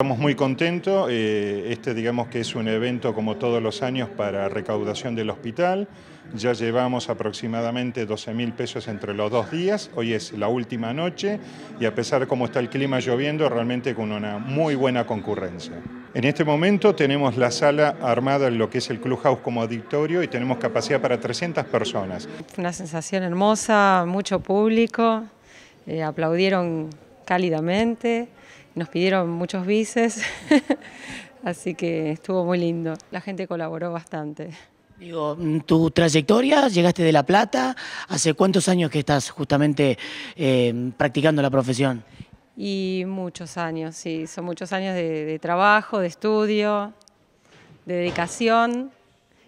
Estamos muy contentos, eh, este digamos que es un evento como todos los años para recaudación del hospital, ya llevamos aproximadamente 12 mil pesos entre los dos días, hoy es la última noche y a pesar de cómo está el clima lloviendo, realmente con una muy buena concurrencia. En este momento tenemos la sala armada en lo que es el Clubhouse como auditorio y tenemos capacidad para 300 personas. una sensación hermosa, mucho público, eh, aplaudieron cálidamente nos pidieron muchos vices, así que estuvo muy lindo. La gente colaboró bastante. Digo, mm, tu trayectoria, llegaste de La Plata, ¿hace cuántos años que estás justamente eh, practicando la profesión? Y muchos años, sí, son muchos años de trabajo, de estudio, de dedicación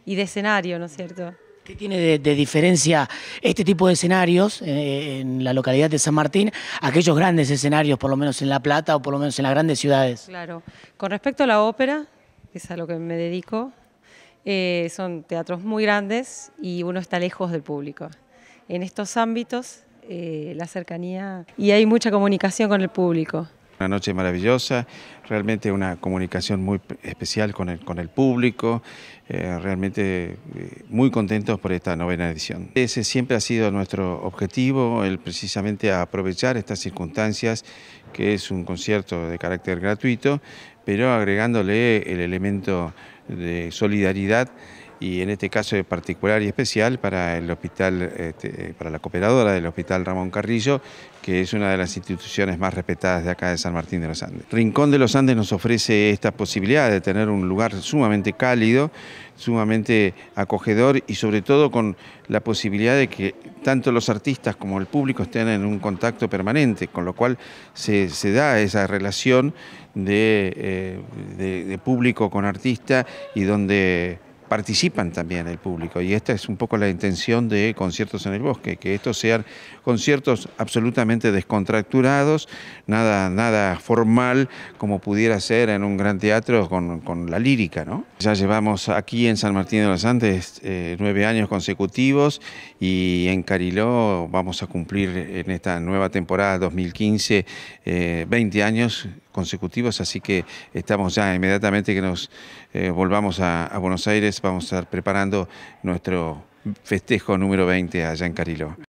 y de escenario, ¿no es cierto? ¿Qué tiene de, diferencia este tipo de escenarios eh, en la localidad de San Martín, aquellos grandes escenarios, por lo menos en La Plata o por lo menos en las grandes ciudades? Claro. Con respecto a la ópera, que es a lo que me dedico, eh, son teatros muy grandes y uno está lejos del público. En estos ámbitos, eh, la cercanía y hay mucha comunicación con el público. Una noche maravillosa, realmente una comunicación muy especial con el, con el público, eh, realmente eh, muy contentos por esta novena edición. Ese siempre ha sido nuestro objetivo, el precisamente aprovechar estas circunstancias, que es un concierto de carácter gratuito, pero agregándole el elemento de solidaridad y en este caso es particular y especial para el hospital, este, para la cooperadora del Hospital Ramón Carrillo, que es una de las instituciones más respetadas de acá de San Martín de los Andes. Rincón de los Andes nos ofrece esta posibilidad de tener un lugar sumamente cálido, sumamente acogedor y sobre todo con la posibilidad de que tanto los artistas como el público estén en un contacto permanente, con lo cual se, da esa relación eh, de público con artista y donde participan también el público. Y esta es un poco la intención de conciertos en el bosque, que estos sean conciertos absolutamente descontracturados, nada, nada formal como pudiera ser en un gran teatro con, la lírica. ¿no? Ya llevamos aquí en San Martín de los Andes eh, nueve años consecutivos y en Cariló vamos a cumplir en esta nueva temporada 2015 20 eh, años consecutivos, así que estamos ya inmediatamente que nos eh, volvamos a Buenos Aires vamos a estar preparando nuestro festejo número 20 allá en Cariló.